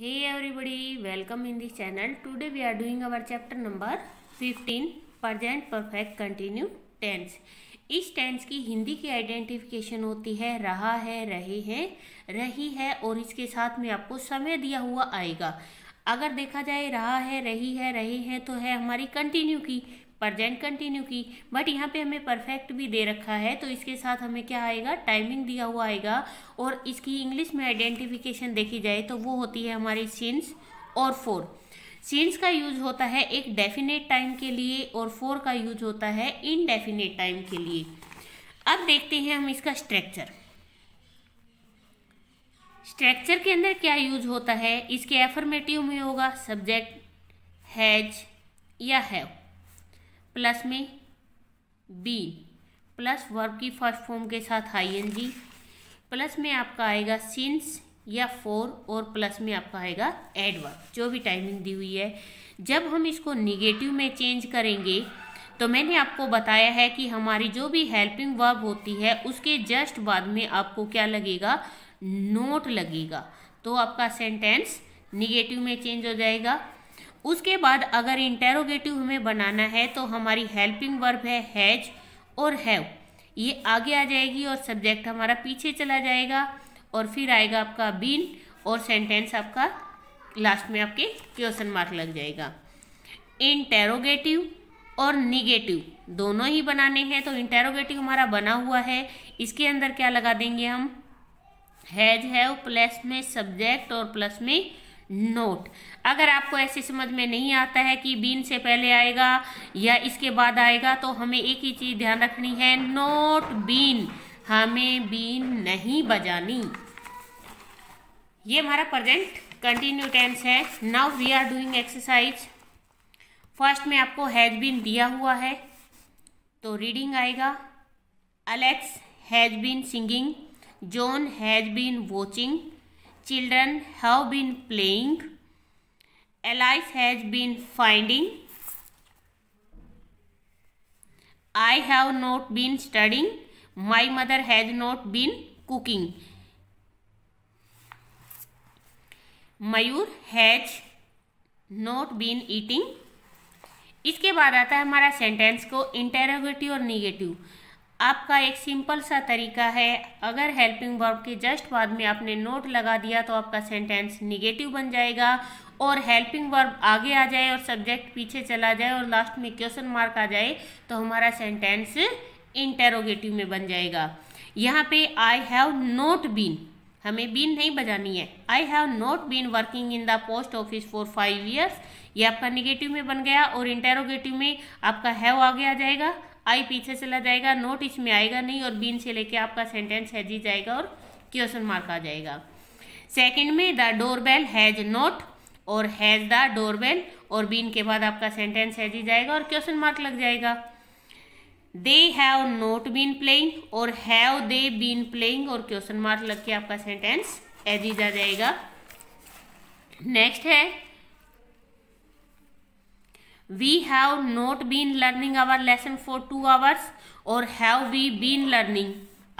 hey everybody welcome in this channel today we are doing our chapter number 15 present perfect continue tense इस tense की हिंदी की identification होती है रहा है रहे हैं रही है और इसके साथ में आपको समय दिया हुआ आएगा अगर देखा जाए रहा है रही है रहे हैं तो है हमारी कंटिन्यू की प्रजेंट कंटिन्यू की बट यहाँ पे हमें परफेक्ट भी दे रखा है तो इसके साथ हमें क्या आएगा टाइमिंग दिया हुआ आएगा और इसकी इंग्लिश में आइडेंटिफिकेशन देखी जाए तो वो होती है हमारी सीन्स और फोर सीन्स का यूज होता है एक डेफिनेट टाइम के लिए और फोर का यूज होता है इनडेफिनेट टाइम के लिए अब देखते हैं हम इसका स्ट्रक्चर स्ट्रक्चर के अंदर क्या यूज होता है इसके एफर्मेटिव में होगा सब्जेक्ट हैज या हैव प्लस में बी प्लस वर्ब की फर्स्ट फॉर्म के साथ आई एन जी प्लस में आपका आएगा सिंस या फोर और प्लस में आपका आएगा एडवर्ब जो भी टाइमिंग दी हुई है जब हम इसको निगेटिव में चेंज करेंगे तो मैंने आपको बताया है कि हमारी जो भी हेल्पिंग वर्ब होती है उसके जस्ट बाद में आपको क्या लगेगा नोट लगेगा तो आपका सेंटेंस निगेटिव में चेंज हो जाएगा उसके बाद अगर इंटेरोगेटिव हमें बनाना है तो हमारी हेल्पिंग वर्ब है हैज और हैव ये आगे आ जाएगी और सब्जेक्ट हमारा पीछे चला जाएगा और फिर आएगा आपका बीन और सेंटेंस आपका लास्ट में आपके क्वेश्चन मार्क लग जाएगा इंटेरोगेटिव और निगेटिव दोनों ही बनाने हैं तो इंटेरोगेटिव हमारा बना हुआ है इसके अंदर क्या लगा देंगे हम हैज हैव प्लस में सब्जेक्ट और प्लस में नोट अगर आपको ऐसे समझ में नहीं आता है कि बीन से पहले आएगा या इसके बाद आएगा तो हमें एक ही चीज़ ध्यान रखनी है नोट बीन हमें बीन नहीं बजानी ये हमारा प्रेजेंट कंटिन्यू टेंस है now we are doing exercise first में आपको हैज बीन दिया हुआ है तो रीडिंग आएगा Alex has been singing John has been watching children have been playing Alice has been finding I have not been studying my mother has not been cooking mayur has not been eating इसके बाद आता है हमारा sentence को interrogative और negative आपका एक simple सा तरीका है अगर हेल्पिंग वर्ब के जस्ट बाद में आपने नोट लगा दिया तो आपका सेंटेंस निगेटिव बन जाएगा और हेल्पिंग वर्ब आगे आ जाए और सब्जेक्ट पीछे चला जाए और लास्ट में क्वेश्चन मार्क आ जाए तो हमारा सेंटेंस इंटेरोगेटिव में बन जाएगा यहाँ पे आई हैव नोट बीन हमें बीन नहीं बजानी है I have not been working in the post office for five years ये आपका निगेटिव में बन गया और इंटेरोगेटिव में आपका हैव आगे आ जाएगा आई पीछे चला जाएगा नोट इसमें आएगा नहीं और बीन से लेके आपका सेंटेंस है जी जाएगा और क्वेश्चन मार्क आ जाएगा सेकंड में the door bell has not और हैज द डोर बेल और बीन के बाद आपका सेंटेंस है जी जाएगा और क्वेश्चन मार्क लग जाएगा they have not been playing और हैव दे बीन प्लेइंग और क्वेश्चन मार्क लग के आपका सेंटेंस एज जा जाएगा नेक्स्ट है we have not been learning our lesson for two hours और have we been learning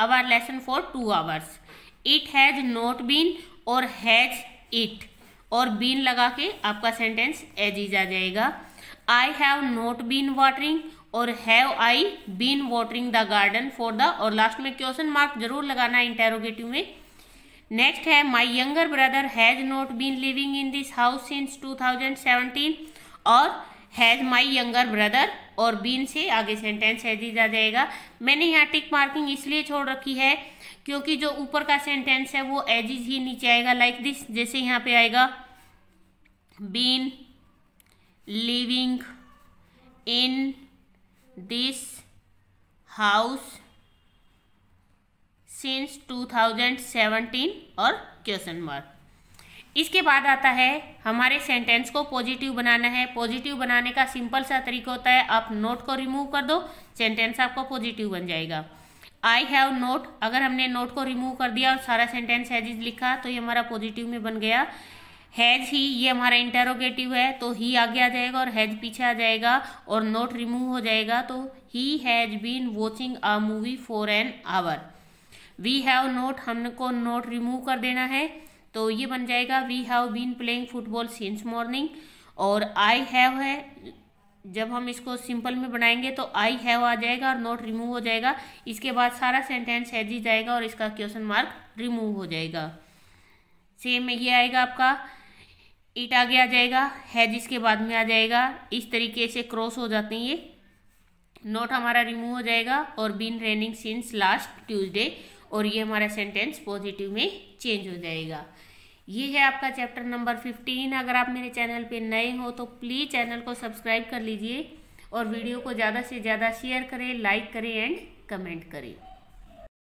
our lesson for 2 hours it has not been or has it और बीन लगा के आपका सेंटेंस एजीज आ जाएगा I have not been watering और have I been watering the garden for the और लास्ट में क्वेश्चन मार्क जरूर लगाना है इंटेरोगेटिव में नेक्स्ट है my younger brother has not been living in this house since seventeen और हैज़ माई यंगर ब्रदर और बीन से आगे सेंटेंस है दी जा जाएगा मैंने यहाँ टिक मार्किंग इसलिए छोड़ रखी है क्योंकि जो ऊपर का सेंटेंस है वो एज इज ही नीचे आएगा लाइक दिस जैसे यहाँ पे आएगा been living in this house since 2017 और क्वेश्चन मार्क इसके बाद आता है हमारे सेंटेंस को पॉजिटिव बनाना है पॉजिटिव बनाने का सिंपल सा तरीका होता है आप नोट को रिमूव कर दो सेंटेंस आपका पॉजिटिव बन जाएगा आई हैव नोट अगर हमने नोट को रिमूव कर दिया और सारा सेंटेंस हैज इज लिखा तो ये हमारा पॉजिटिव में बन गया हैज ही ये हमारा इंटेरोगेटिव है तो ही आगे आ जाएगा और हैज पीछे आ जाएगा और नोट रिमूव हो जाएगा तो he has been watching a movie for an hour we have not हमको नोट रिमूव कर देना है तो ये बन जाएगा we have been playing football since morning और आई हैव है जब हम इसको सिंपल में बनाएंगे तो आई हैव आ जाएगा और नोट रिमूव हो जाएगा इसके बाद सारा सेंटेंस है जी जाएगा और इसका क्वेश्चन मार्क रिमूव हो जाएगा सेम ये आएगा आपका इट आगे आ जाएगा हैज इसके बाद में आ जाएगा इस तरीके से क्रॉस हो जाते हैं ये नोट हमारा रिमूव हो जाएगा और been raining since last Tuesday और ये हमारा सेंटेंस पॉजिटिव में चेंज हो जाएगा ये है आपका चैप्टर नंबर फिफ्टीन अगर आप मेरे चैनल पे नए हो तो प्लीज़ चैनल को सब्सक्राइब कर लीजिए और वीडियो को ज़्यादा से ज़्यादा शेयर करें लाइक करें एंड कमेंट करें